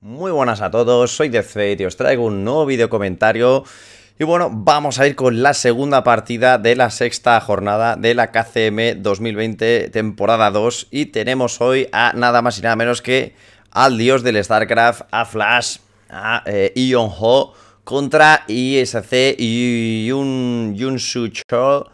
Muy buenas a todos, soy DeathFate y os traigo un nuevo video comentario y bueno, vamos a ir con la segunda partida de la sexta jornada de la KCM 2020 temporada 2 y tenemos hoy a nada más y nada menos que al dios del StarCraft, a Flash, a eh, Ion Ho contra ISC y Yun, Yun Cho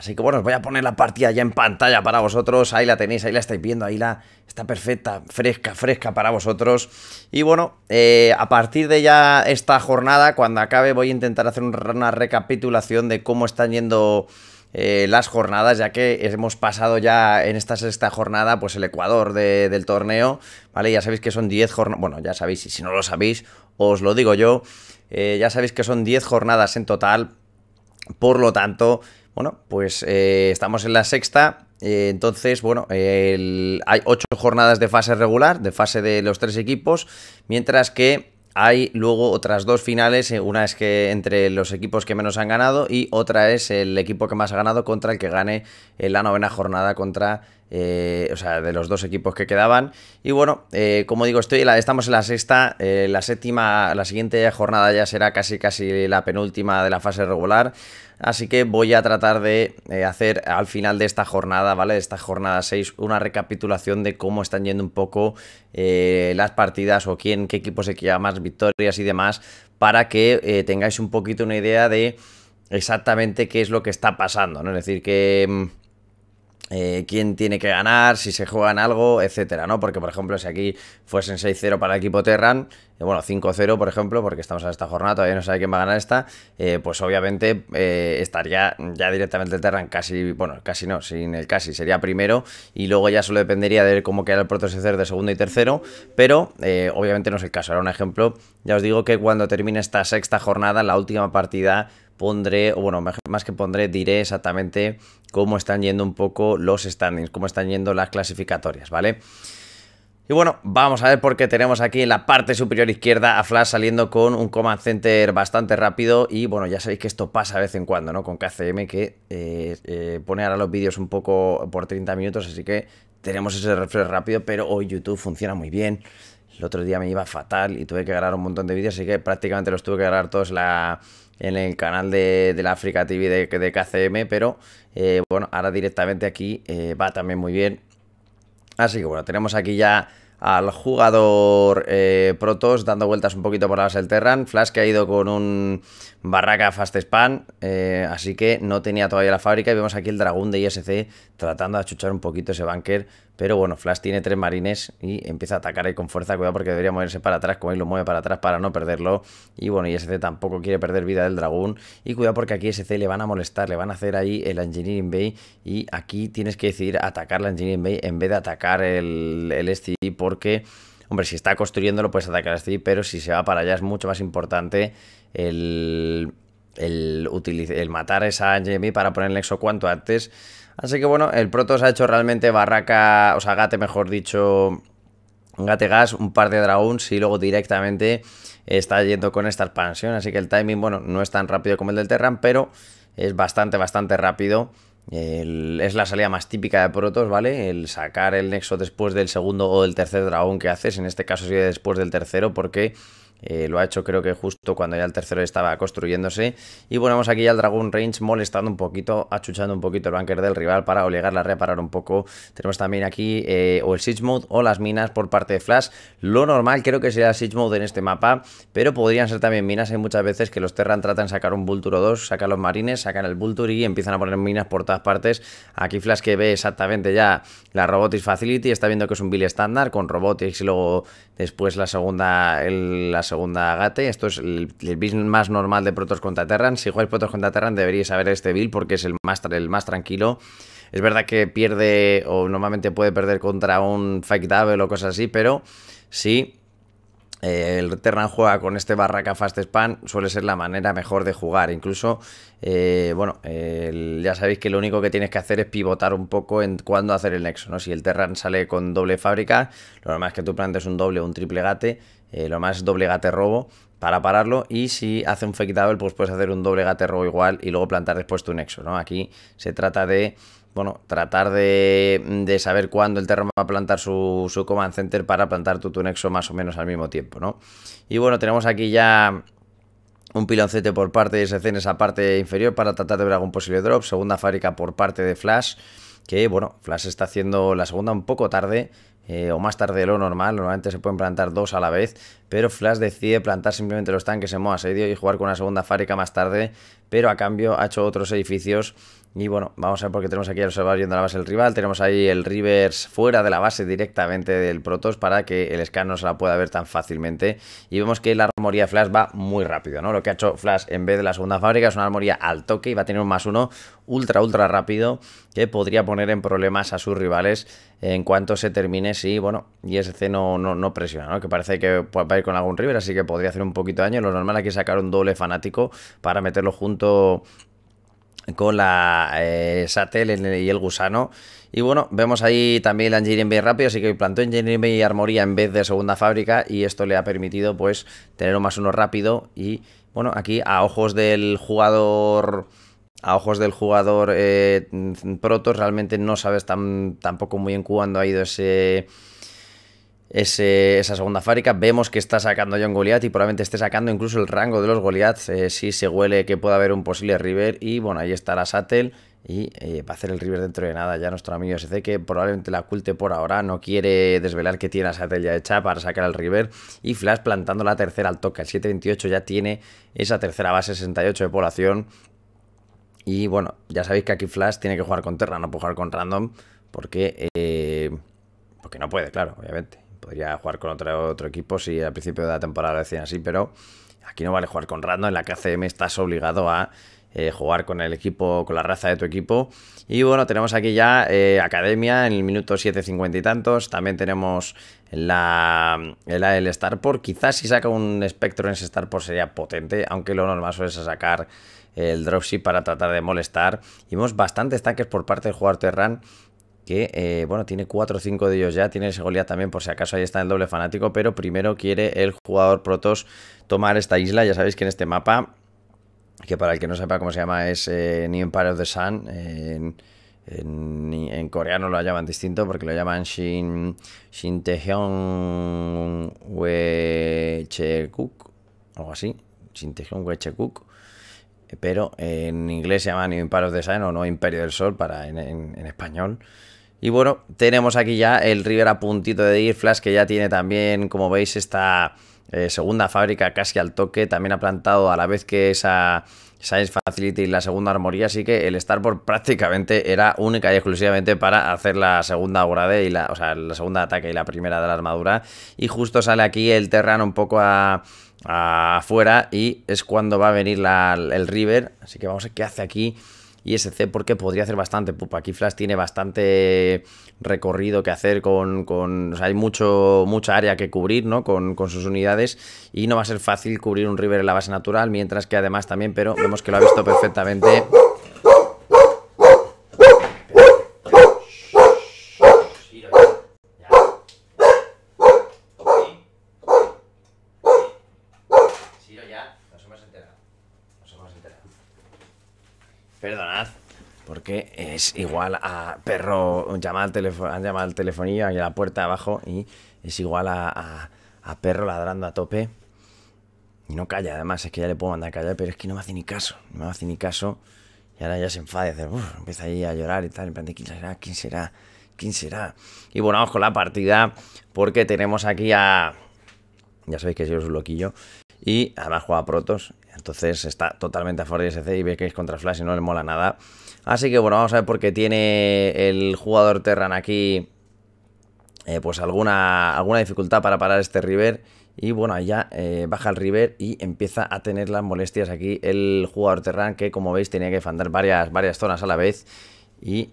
Así que bueno, os voy a poner la partida ya en pantalla para vosotros. Ahí la tenéis, ahí la estáis viendo, ahí la está perfecta, fresca, fresca para vosotros. Y bueno, eh, a partir de ya esta jornada, cuando acabe, voy a intentar hacer una recapitulación de cómo están yendo eh, las jornadas, ya que hemos pasado ya en esta sexta jornada, pues el Ecuador del torneo, ¿vale? Ya sabéis que son 10 jornadas, bueno, ya sabéis, si no lo sabéis, os lo digo yo, eh, ya sabéis que son 10 jornadas en total, por lo tanto, bueno, pues eh, estamos en la sexta. Eh, entonces, bueno, hay ocho jornadas de fase regular, de fase de los tres equipos, mientras que hay luego otras dos finales, eh, una es que entre los equipos que menos han ganado y otra es el equipo que más ha ganado contra el que gane en la novena jornada contra, o sea, de los dos equipos que quedaban. Y bueno, como digo, estoy, estamos en la sexta, la séptima, la siguiente jornada ya será casi casi la penúltima de la fase regular. Así que voy a tratar de eh, hacer al final de esta jornada, ¿vale? De esta jornada 6, una recapitulación de cómo están yendo un poco eh, las partidas o quién, qué equipo se queda más victorias y demás, para que eh, tengáis un poquito una idea de exactamente qué es lo que está pasando, ¿no? Es decir, que mm, eh, quién tiene que ganar, si se juega en algo, etcétera, ¿no? Porque, por ejemplo, si aquí fuesen 6-0 para el equipo Terran, eh, bueno, 5-0, por ejemplo, porque estamos en esta jornada, todavía no sabe quién va a ganar esta, eh, pues obviamente estaría ya directamente Terran casi, bueno, casi no, sin el casi, sería primero, y luego ya solo dependería de cómo queda el protosecer de segundo y tercero, pero obviamente no es el caso. Ahora un ejemplo, ya os digo que cuando termine esta sexta jornada, la última partida pondré, o bueno, más que pondré, diré exactamente cómo están yendo un poco los standings, cómo están yendo las clasificatorias, ¿vale? Y bueno, vamos a ver porque tenemos aquí en la parte superior izquierda a Flash saliendo con un command center bastante rápido y bueno, ya sabéis que esto pasa de vez en cuando, ¿no? Con KCM que eh, eh, pone ahora los vídeos un poco por 30 minutos, así que tenemos ese refresh rápido, pero hoy YouTube funciona muy bien el otro día me iba fatal y tuve que grabar un montón de vídeos, así que prácticamente los tuve que grabar todos en el canal de, la Africa TV de, KCM, pero eh, bueno, ahora directamente aquí eh, va también muy bien. Así que bueno, tenemos aquí ya al jugador eh, Protos dando vueltas un poquito por las base Flash que ha ido con un barraca fast span, eh, así que no tenía todavía la fábrica. Y vemos aquí el dragón de ISC tratando de achuchar un poquito ese bunker pero bueno, Flash tiene tres marines y empieza a atacar ahí con fuerza. Cuidado porque debería moverse para atrás. Como ahí lo mueve para atrás para no perderlo. Y bueno, y SC tampoco quiere perder vida del dragón. Y cuidado porque aquí SC le van a molestar. Le van a hacer ahí el Engineering Bay. Y aquí tienes que decidir atacar la Engineering Bay en vez de atacar el, el Porque, hombre, si está construyéndolo, lo puedes atacar el STI. Pero si se va para allá es mucho más importante el... El, el matar esa Engineering Bay para poner el nexo cuanto antes Así que bueno, el Protoss ha hecho realmente barraca, o sea, gate mejor dicho, gate gas, un par de dragons y luego directamente está yendo con esta expansión. Así que el timing, bueno, no es tan rápido como el del Terran, pero es bastante, bastante rápido. es la salida más típica de Protoss, ¿vale? El sacar el nexo después del segundo o del tercer dragón que haces. En este caso sigue después del tercero porque eh, lo ha hecho creo que justo cuando ya el tercero estaba construyéndose. Y bueno, aquí ya el Dragon Range molestando un poquito, achuchando un poquito el banker del rival para obligarla a reparar un poco. Tenemos también aquí eh, o el Siege Mode o las minas por parte de Flash. Lo normal creo que será Siege Mode en este mapa, pero podrían ser también minas. Hay muchas veces que los Terran tratan de sacar un Vulture o dos, sacan los marines, sacan el Vulture y empiezan a poner minas por todas partes. Aquí Flash que ve exactamente ya la Robotics Facility, está viendo que es un build estándar con Robotics y luego después la segunda segunda gate, Esto es el, build más normal de Protoss contra Terran. Si jugáis Protoss contra Terran deberíais saber este build porque es el más, el más tranquilo. Es verdad que pierde o normalmente puede perder contra un Fake Double o cosas así, pero sí... Eh, el Terran juega con este barraca fast span, suele ser la manera mejor de jugar. Incluso, eh, bueno, ya sabéis que lo único que tienes que hacer es pivotar un poco en cuándo hacer el nexo, ¿no? Si el Terran sale con doble fábrica, lo normal es que tú plantes un doble o un triple gate eh, lo más doble gate robo para pararlo y si hace un fake double pues puedes hacer un doble gate robo igual y luego plantar después tu nexo, ¿no? Aquí se trata de, bueno, tratar de, saber cuándo el terreno va a plantar su, su command center para plantar tu, tu nexo más o menos al mismo tiempo, ¿no? Y bueno, tenemos aquí ya un piloncete por parte de SC en esa parte inferior para tratar de ver algún posible drop, segunda fábrica por parte de Flash que bueno, Flash está haciendo la segunda un poco tarde, eh, o más tarde de lo normal, normalmente se pueden plantar dos a la vez, pero Flash decide plantar simplemente los tanques en modo asedio y jugar con una segunda fábrica más tarde, pero a cambio ha hecho otros edificios y bueno, vamos a ver porque tenemos aquí el observador a la base del rival. Tenemos ahí el Rivers fuera de la base directamente del protos para que el Scan no se la pueda ver tan fácilmente. Y vemos que la armoría Flash va muy rápido, ¿no? Lo que ha hecho Flash en vez de la segunda fábrica es una armoría al toque y va a tener un más uno ultra, ultra rápido que podría poner en problemas a sus rivales en cuanto se termine si, bueno, y ese no, no presiona, ¿no? Que parece que va a ir con algún River, así que podría hacer un poquito de daño. Lo normal aquí es sacar un doble fanático para meterlo junto con la eh, y el gusano. Y bueno, vemos ahí también la Engineering Bay rápido, así que plantó Engineering Bay y Armoría en vez de segunda fábrica y esto le ha permitido pues tener un más uno rápido y bueno, aquí a ojos del jugador... A ojos del jugador eh, Protos realmente no sabes tan, tampoco muy en cuándo ha ido ese, esa segunda fábrica. Vemos que está sacando ya un Goliath y probablemente esté sacando incluso el rango de los Goliaths. Eh, si se huele que pueda haber un posible River. Y bueno, ahí está la Sattel. Y eh, va a hacer el River dentro de nada ya nuestro amigo SC, que probablemente la oculte por ahora, no quiere desvelar que tiene a Sattel ya hecha para sacar al River. Y Flash plantando la tercera al toque. El 728 ya tiene esa tercera base 68 de población. Y bueno, ya sabéis que aquí Flash tiene que jugar con Terra, no puede jugar con Random, porque, eh, porque no puede, claro, obviamente. Podría pues jugar con otro, otro equipo si al principio de la temporada decían así, pero aquí no vale jugar con random. En la KCM estás obligado a eh, jugar con el equipo, con la raza de tu equipo. Y bueno, tenemos aquí ya eh, Academia en el minuto 7.50 y tantos. También tenemos la, el el Starport. Quizás si saca un espectro en ese Starport sería potente, aunque lo normal suele sacar el dropship para tratar de molestar. Y vemos bastantes tanques por parte del jugador Terran que, eh, bueno, tiene 4 o 5 de ellos ya, tiene ese Goliath también, por si acaso ahí está el doble fanático, pero primero quiere el jugador Protoss tomar esta isla, ya sabéis que en este mapa, que para el que no sepa cómo se llama es eh, New Empire of the Sun, en... coreano lo llaman distinto porque lo llaman Shin, Shin algo así, Shin Pero en inglés se llama New Empire of the Sun o No Imperio del Sol para, en español. Y bueno, tenemos aquí ya el River a puntito de ir, Flash que ya tiene también, como veis, esta eh, segunda fábrica casi al toque, también ha plantado a la vez que esa Science Facility y la segunda armoría, así que el Starboard prácticamente era única y exclusivamente para hacer la segunda grade y la, o sea, la segunda ataque y la primera de la armadura. Y justo sale aquí el Terran un poco a afuera y es cuando va a venir el River, así que vamos a ver qué hace aquí y ese C porque podría hacer bastante Aquí Flash tiene bastante recorrido que hacer con... con hay mucho, mucha área que cubrir ¿no? Con, con, sus unidades y no va a ser fácil cubrir un river en la base natural, mientras que además también, pero vemos que lo ha visto perfectamente... que es igual a perro, al, teléfono, han llamado al telefonillo y a la puerta abajo y es igual a, perro ladrando a tope. Y no calla, además, es que ya le puedo mandar a callar, pero es que no me hace ni caso, no me hace ni caso. Y ahora ya se enfade, y empieza ahí a llorar y tal, en plan quién será, quién será, quién será. Y bueno, vamos con la partida, porque tenemos aquí a... Ya sabéis que es un loquillo. Y además juega a Protos, entonces está totalmente a favor de SC y ve que es contra Flash y no le mola nada. Así que bueno, vamos a ver por qué tiene el jugador Terran aquí eh, pues alguna, alguna dificultad para parar este River. Y bueno, allá eh, baja el River y empieza a tener las molestias aquí el jugador Terran que como veis tenía que fandar varias, varias zonas a la vez. Y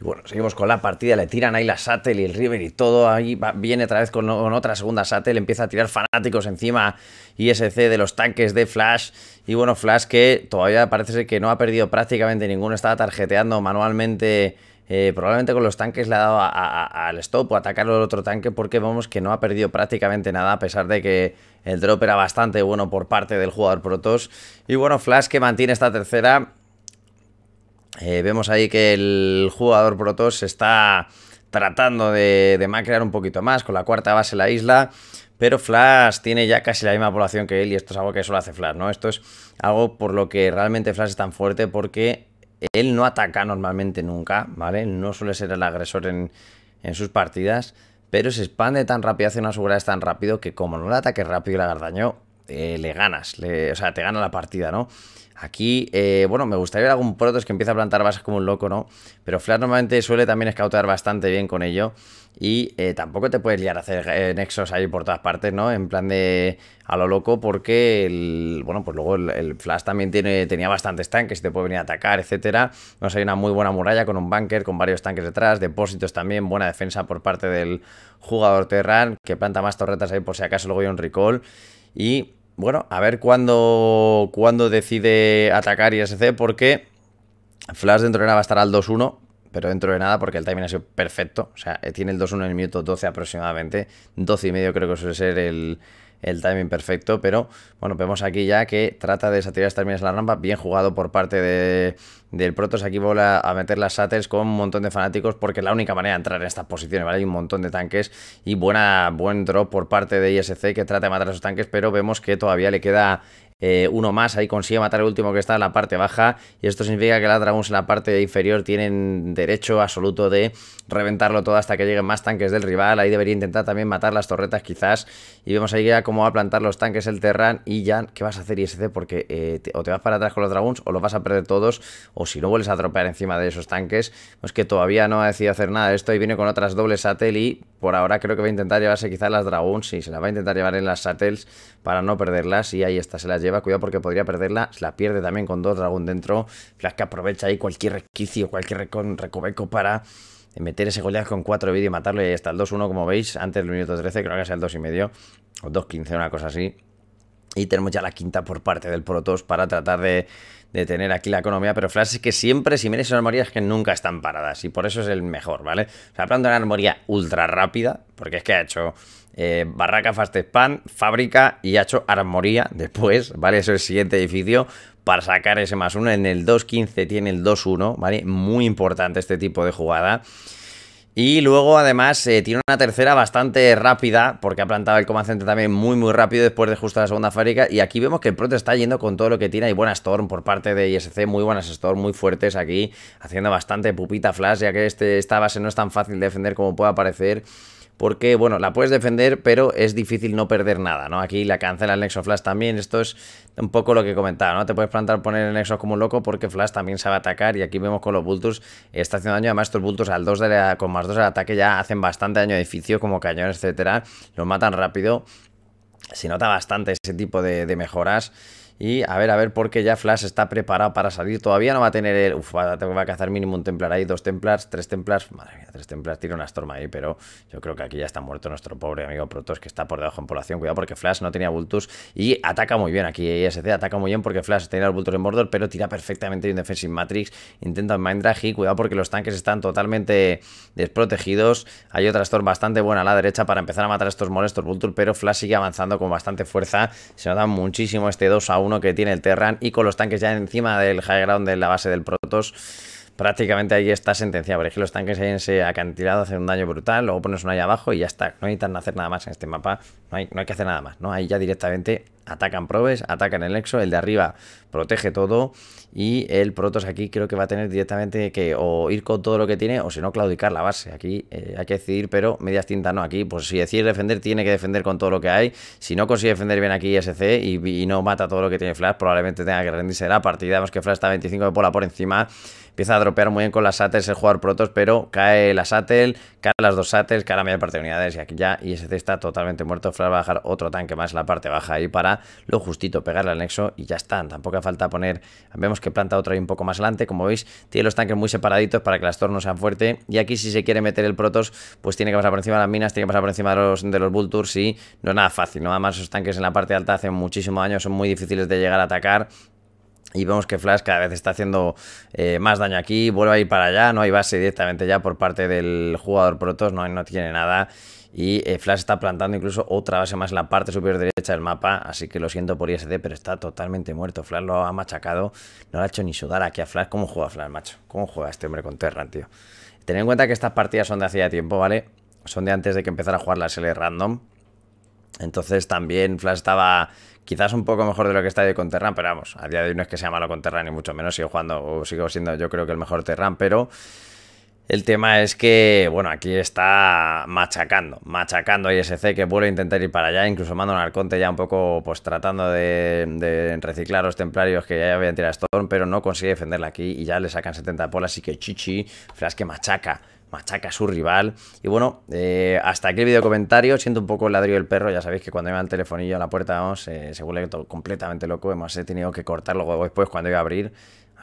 y bueno, seguimos con la partida, le tiran ahí la Sattel y el River y todo, ahí viene otra vez con, otra segunda Sattel, empieza a tirar fanáticos encima ISC de los tanques de Flash, y bueno, Flash que todavía parece que no ha perdido prácticamente ninguno, estaba tarjeteando manualmente... Eh, probablemente con los tanques le ha dado al stop o atacar al otro tanque porque vemos que no ha perdido prácticamente nada a pesar de que el drop era bastante bueno por parte del jugador Protoss. Y bueno, Flash que mantiene esta tercera eh, vemos ahí que el jugador Protoss está tratando de, de macrear un poquito más con la cuarta base la isla. Pero Flash tiene ya casi la misma población que él y esto es algo que solo hace Flash, ¿no? Esto es algo por lo que realmente Flash es tan fuerte porque él no ataca normalmente nunca, ¿vale? No suele ser el agresor en, sus partidas, pero se expande tan rápido, hace una seguridad tan rápido que como no le ataque rápido y le eh, le ganas, o sea, te gana la partida, ¿no? Aquí, eh, bueno, me gustaría ver algún protos que empiece a plantar bases como un loco, ¿no? Pero Flash normalmente suele también escautar bastante bien con ello. Y eh, tampoco te puedes liar a hacer nexos ahí por todas partes, ¿no? En plan de a lo loco, porque, el, bueno, pues luego el, Flash también tiene, tenía bastantes tanques, te puede venir a atacar, etcétera. No hay una muy buena muralla con un bunker, con varios tanques detrás, depósitos también, buena defensa por parte del jugador Terran, que planta más torretas ahí por si acaso luego hay un recall. Y bueno, a ver cuándo, cuándo decide atacar ISC porque Flash dentro de nada va a estar al 2-1 pero dentro de nada, porque el timing ha sido perfecto. O sea, eh, tiene el 2-1 en el minuto 12 aproximadamente. 12 y medio creo que suele ser el, el timing perfecto, pero bueno, vemos aquí ya que trata de saturar estas minas en la rampa, bien jugado por parte de, del Protoss, aquí bola a meter las shuttles con un montón de fanáticos porque es la única manera de entrar en estas posiciones, ¿vale? Hay un montón de tanques y buena, buen drop por parte de ISC que trata de matar a esos tanques, pero vemos que todavía le queda eh, uno más, ahí consigue matar el último que está en la parte baja, y esto significa que las dragons en la parte inferior tienen derecho absoluto de reventarlo todo hasta que lleguen más tanques del rival, ahí debería intentar también matar las torretas quizás, y vemos ahí ya cómo va a plantar los tanques el Terran, y ya, ¿qué vas a hacer ISC? Porque eh, o te vas para atrás con los dragons, o los vas a perder todos, o si no vuelves a tropear encima de esos tanques, pues que todavía no ha decidido hacer nada esto, y viene con otras dobles satel, y por ahora creo que va a intentar llevarse quizás las dragons, y se las va a intentar llevar en las satels para no perderlas, y ahí está, se las lleva, cuidado porque podría perderla, la pierde también con dos dragón dentro, Flash que aprovecha ahí cualquier resquicio, cualquier recoveco para eh, meter ese goleador con cuatro vídeo y matarlo y ahí está el 2-1 como veis, antes del minuto 13 creo que sea el 2 y medio o 2-15, una cosa así. Y tenemos ya la quinta por parte del Protoss para tratar de, de tener aquí la economía, pero Flash es que siempre, si miráis armonías armorías que nunca están paradas y por eso es el mejor, ¿vale? O sea, hablando de una armoría ultra rápida, porque es que ha hecho eh, Barraca Fast Span, fábrica y hecho Armoría después, ¿vale? es el siguiente edificio para sacar ese más uno. En el 2.15 tiene el 2-1, ¿vale? Muy importante este tipo de jugada. Y luego además eh, tiene una tercera bastante rápida porque ha plantado el comacente también muy muy rápido después de justo la segunda fábrica y aquí vemos que el Proto está yendo con todo lo que tiene, hay buenas Storm por parte de ISC, muy buenas Storm, muy fuertes aquí, haciendo bastante pupita flash ya que este, esta base no es tan fácil de defender como pueda parecer porque, bueno, la puedes defender, pero es difícil no perder nada, ¿no? Aquí la cancela el Nexo Flash también, esto es un poco lo que comentaba, ¿no? Te puedes plantar poner el Nexo como un loco porque Flash también sabe atacar y aquí vemos con los bultos está haciendo daño, además estos bultos al 2 de con más 2 al ataque ya hacen bastante daño a edificio como cañón, etcétera, los matan rápido, se nota bastante ese tipo de mejoras y a ver, a ver, porque ya Flash está preparado para salir. Todavía no va a tener el... Uf, va a cazar mínimo un Templar ahí, dos Templars, tres Templars. Madre mía, tres Templars, tira una Storm ahí, pero yo creo que aquí ya está muerto nuestro pobre amigo Protoss que está por debajo en población. Cuidado porque Flash no tenía Bultus y ataca muy bien aquí ISC, ataca muy bien porque Flash tenía los en Mordor, pero tira perfectamente un Defensive Matrix, intenta Mind Drag y cuidado porque los tanques están totalmente desprotegidos. Hay otra Storm bastante buena a la derecha para empezar a matar a estos molestos Vultures pero Flash sigue avanzando con bastante fuerza. Se nota muchísimo este 2 a uno que tiene el Terran y con los tanques ya encima del high ground de la base del Protoss, prácticamente ahí está sentenciado. por ejemplo los tanques ahí en ese acantilado hacen un daño brutal, luego pones uno ahí abajo y ya está. No necesitan hacer nada más en este mapa, no hay, no hay que hacer nada más, ¿no? Ahí ya directamente atacan probes, atacan el nexo, el de arriba protege todo y el Protos aquí creo que va a tener directamente que o ir con todo lo que tiene o si no claudicar la base. Aquí eh, hay que decidir, pero medias tintas no. Aquí, pues si decide defender, tiene que defender con todo lo que hay. Si no consigue defender bien aquí SC y, no mata todo lo que tiene Flash, probablemente tenga que rendirse la partida. Vemos que Flash está 25 de pola por encima. Empieza a dropear muy bien con las sattels el jugador Protos pero cae la satel cae las dos sattels, cae la media parte de unidades y aquí ya ISC está totalmente muerto. Flash va a dejar otro tanque más la parte baja y para lo justito, pegarle al nexo y ya están. Tampoco falta poner, vemos que planta otra ahí un poco más adelante, como veis, tiene los tanques muy separaditos para que las tornos sean fuertes. Y aquí si se quiere meter el Protos, pues tiene que pasar por encima de las minas, tiene que pasar por encima de los, de los Vultures y no es nada fácil, ¿no? Además esos tanques en la parte alta hacen muchísimo daño, son muy difíciles de llegar a atacar. Y vemos que Flash cada vez está haciendo eh, más daño aquí, vuelve a ir para allá, no hay base directamente ya por parte del jugador Protos, no, no tiene nada. Y eh, Flash está plantando incluso otra base más en la parte superior derecha del mapa. Así que lo siento por ISD, pero está totalmente muerto. Flash lo ha machacado. No lo ha hecho ni sudar aquí a Flash. ¿Cómo juega Flash, macho? ¿Cómo juega este hombre con Terran, tío? Ten en cuenta que estas partidas son de hacía tiempo, ¿vale? Son de antes de que empezara a jugar la SL random. Entonces también Flash estaba quizás un poco mejor de lo que está de con Terran, pero vamos, a día de hoy no es que sea malo con Terran, ni mucho menos. Sigo jugando, o sigo siendo yo creo que el mejor Terran, pero el tema es que, bueno, aquí está machacando, machacando a ISC que vuelve a intentar ir para allá, incluso Mandan al arconte ya un poco, pues tratando de, reciclar los templarios que ya habían tirado Storm, pero no consigue defenderla aquí y ya le sacan 70 polas, así que Chichi, Flash que machaca, machaca a su rival. Y bueno, eh, hasta aquí el video comentario. Siento un poco el ladrillo del perro. Ya sabéis que cuando va el telefonillo a la puerta, vamos, eh, se vuelve completamente loco. además he tenido que cortarlo después cuando iba a abrir.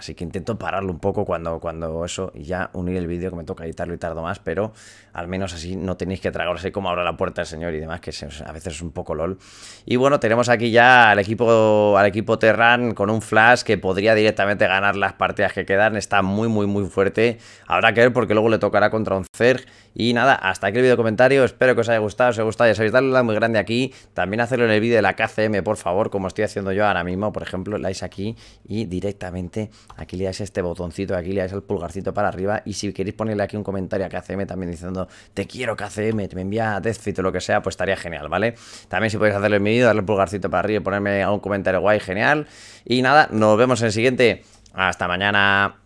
Así que intento pararlo un poco cuando, cuando eso y ya unir el vídeo que me toca editarlo y tardo más, pero al menos así no tenéis que tragarse como abra la puerta el señor y demás, que a veces es un poco lol. Y bueno, tenemos aquí ya al equipo, al equipo Terran con un flash que podría directamente ganar las partidas que quedan. Está muy, muy, muy fuerte. Habrá que ver porque luego le tocará contra un Zerg. Y nada, hasta aquí el vídeo comentario. Espero que os haya gustado. Si os ha gustado, ya sabéis, darle un muy grande aquí. También hacerlo en el vídeo de la KCM, por favor, como estoy haciendo yo ahora mismo. Por ejemplo, like aquí y directamente Aquí le dais este botoncito, aquí le dais el pulgarcito para arriba. Y si queréis ponerle aquí un comentario a KCM también diciendo, te quiero KCM, te me envía Deathfit o lo que sea, pues estaría genial, ¿vale? También si podéis hacerle en mi vídeo, darle el pulgarcito para arriba y ponerme algún comentario guay, genial. Y nada, nos vemos en el siguiente. Hasta mañana.